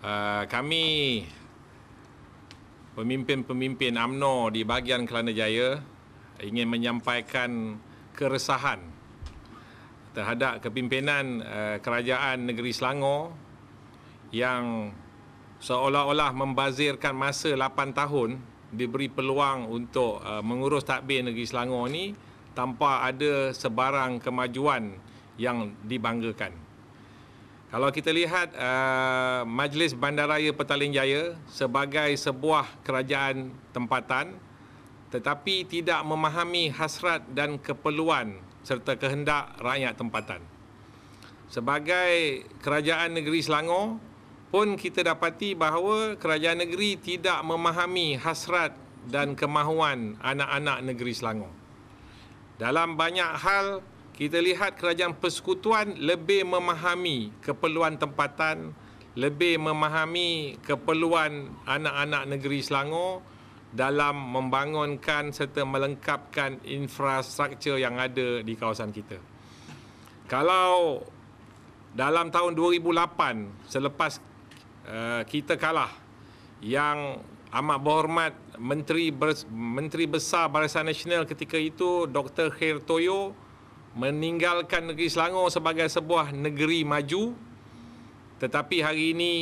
Ah, kami pemimpin-pemimpin AMNO di bahagian Kelana Jaya ingin menyampaikan keresahan terhadap kepimpinan ah, kerajaan negeri Selangor yang seolah-olah membazirkan masa 8 tahun diberi peluang untuk ah, mengurus takbir negeri Selangor ini tanpa ada sebarang kemajuan yang dibanggakan. Kalau kita lihat uh, Majlis Bandaraya Petaling Jaya sebagai sebuah kerajaan tempatan tetapi tidak memahami hasrat dan keperluan serta kehendak rakyat tempatan. Sebagai kerajaan negeri Selangor pun kita dapati bahawa kerajaan negeri tidak memahami hasrat dan kemahuan anak-anak negeri Selangor. Dalam banyak hal kita lihat kerajaan persekutuan lebih memahami keperluan tempatan, lebih memahami keperluan anak-anak negeri Selangor dalam membangunkan serta melengkapkan infrastruktur yang ada di kawasan kita. Kalau dalam tahun 2008 selepas eh, kita kalah yang amat berhormat Menteri Ber- Menteri Besar Barisan Nasional ketika itu Dr. Khair Toyo meninggalkan negeri Selangor sebagai sebuah negeri maju tetapi hari ini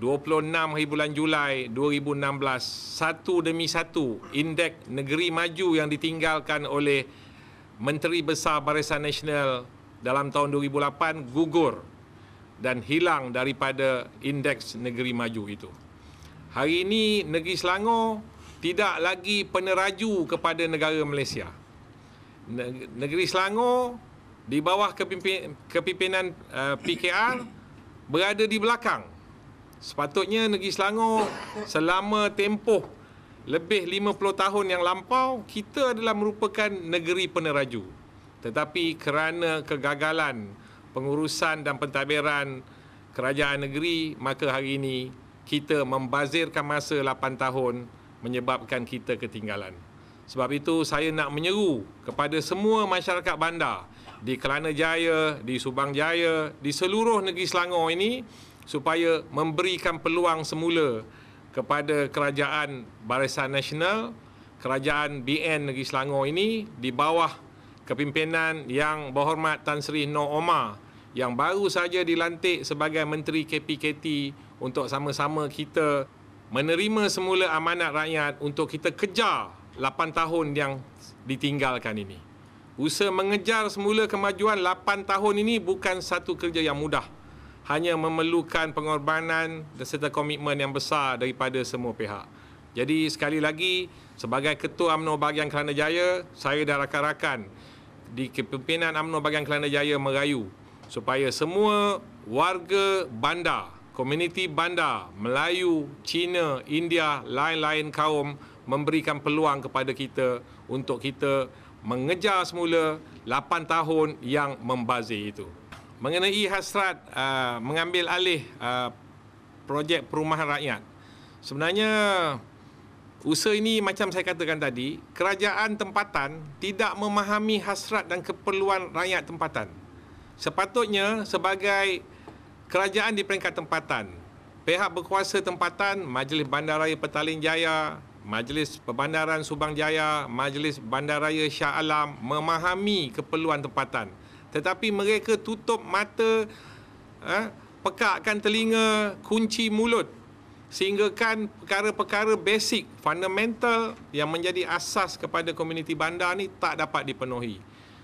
26 hari bulan Julai 2016 satu demi satu indeks negeri maju yang ditinggalkan oleh Menteri Besar Barisan Nasional dalam tahun 2008 gugur dan hilang daripada indeks negeri maju itu. Hari ini negeri Selangor tidak lagi peneraju kepada negara Malaysia. Negeri Selangor di bawah kepimpinan eh, PKR berada di belakang. Sepatutnya negeri Selangor selama tempoh lebih 50 tahun yang lampau kita adalah merupakan negeri peneraju. Tetapi kerana kegagalan pengurusan dan pentadbiran kerajaan negeri maka hari ini kita membazirkan masa 8 tahun menyebabkan kita ketinggalan. Sebab itu saya nak menyeru kepada semua masyarakat bandar di Kelana Jaya, di Subang Jaya, di seluruh negeri Selangor ini supaya memberikan peluang semula kepada kerajaan Barisan Nasional, kerajaan BN Negeri Selangor ini di bawah kepimpinan yang berhormat Tan Sri Noor Omar yang baru saja dilantik sebagai Menteri KPKT untuk sama-sama kita menerima semula amanat rakyat untuk kita kejar 8 tahun yang ditinggalkan ini. Usaha mengejar semula kemajuan 8 tahun ini bukan satu kerja yang mudah. Hanya memerlukan pengorbanan dan serta komitmen yang besar daripada semua pihak. Jadi sekali lagi, sebagai Ketua UMNO Bahagian Kelana Jaya, saya dan rakan-rakan di kepimpinan UMNO Bahagian Kelana Jaya merayu supaya semua warga bandar, komuniti bandar, Melayu, Cina, India, lain-lain kaum memberikan peluang kepada kita untuk kita mengejar semula 8 tahun yang membazir itu. Mengenai hasrat uh, mengambil alih uh, projek perumahan rakyat. Sebenarnya usaha ini macam saya katakan tadi, kerajaan tempatan tidak memahami hasrat dan keperluan rakyat tempatan. Sepatutnya sebagai kerajaan di peringkat tempatan, pihak berkuasa tempatan, Majlis Bandaraya Petaling Jaya, Majlis Perbandaran Subang Jaya, Majlis Bandaraya Shah Alam memahami keperluan tempatan. Tetapi mereka tutup mata, eh, pekakkan telinga, kunci mulut. Sehinggakan perkara-perkara basic, fundamental yang menjadi asas kepada komuniti bandar ni tak dapat dipenuhi.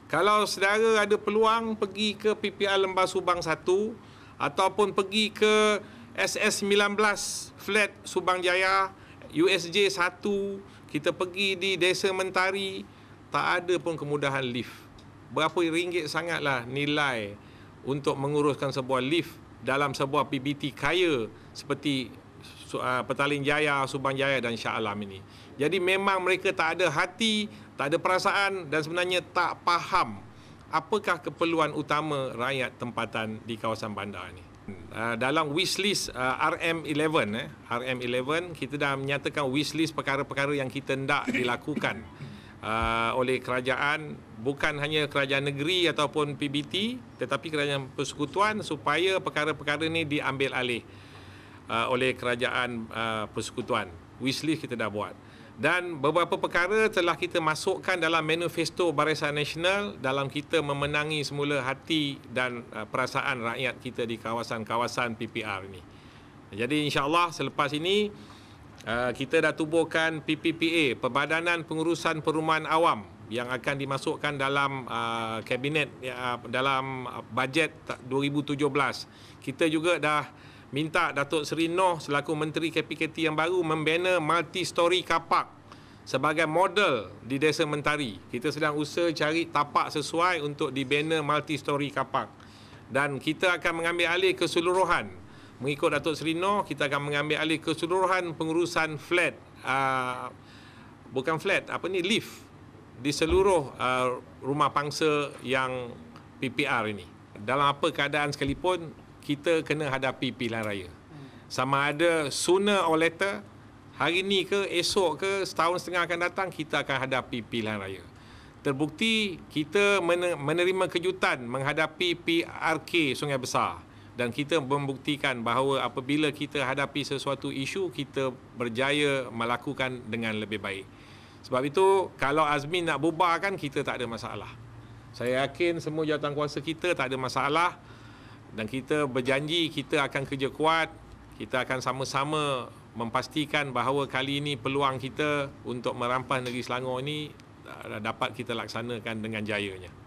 Kalau saudara ada peluang pergi ke PPR Lembah Subang 1 ataupun pergi ke SS19 Flat Subang Jaya, USJ satu Kita pergi di desa mentari Tak ada pun kemudahan lift Berapa ringgit sangatlah nilai Untuk menguruskan sebuah lift Dalam sebuah PBT kaya Seperti uh, Petaling Jaya, Subang Jaya dan Shah Alam ini Jadi memang mereka tak ada hati Tak ada perasaan dan sebenarnya tak faham Apakah keperluan utama rakyat tempatan di kawasan bandar ini? Ah, dalam wish list uh, ah, RM11 eh RM11 kita dah menyatakan wish list perkara-perkara yang kita hendak dilakukan uh, oleh kerajaan bukan hanya kerajaan negeri ataupun PBT tetapi kerajaan persekutuan supaya perkara-perkara ini diambil alih uh, oleh kerajaan uh, persekutuan wish list kita dah buat dan beberapa perkara telah kita masukkan dalam manifesto Barisan Nasional dalam kita memenangi semula hati dan uh, perasaan rakyat kita di kawasan-kawasan PPR ini. Jadi insyaallah selepas ini uh, kita dah tubuhkan PPPA, Perbadanan Pengurusan Perumahan Awam yang akan dimasukkan dalam uh, kabinet dalam bajet 2017. Kita juga dah minta Datuk Seri Noh selaku Menteri KPKT yang baru membina multi-story kapak sebagai model di Desa Mentari. Kita sedang usaha cari tapak sesuai untuk dibina multi-story kapak. Dan kita akan mengambil alih keseluruhan. Mengikut Datuk Seri Noh, kita akan mengambil alih keseluruhan pengurusan flat. Uh, bukan flat, apa ni, lift di seluruh uh, rumah pangsa yang PPR ini. Dalam apa keadaan sekalipun, kita kena hadapi pilihan raya. Sama ada sooner or later, hari ini ke esok ke setahun setengah akan datang, kita akan hadapi pilihan raya. Terbukti kita menerima kejutan menghadapi PRK Sungai Besar dan kita membuktikan bahawa apabila kita hadapi sesuatu isu, kita berjaya melakukan dengan lebih baik. Sebab itu kalau Azmin nak bubarkan kita tak ada masalah. Saya yakin semua jawatan kuasa kita tak ada masalah dan kita berjanji kita akan kerja kuat, kita akan sama-sama memastikan bahawa kali ini peluang kita untuk merampas negeri Selangor ini ah, dapat kita laksanakan dengan jayanya.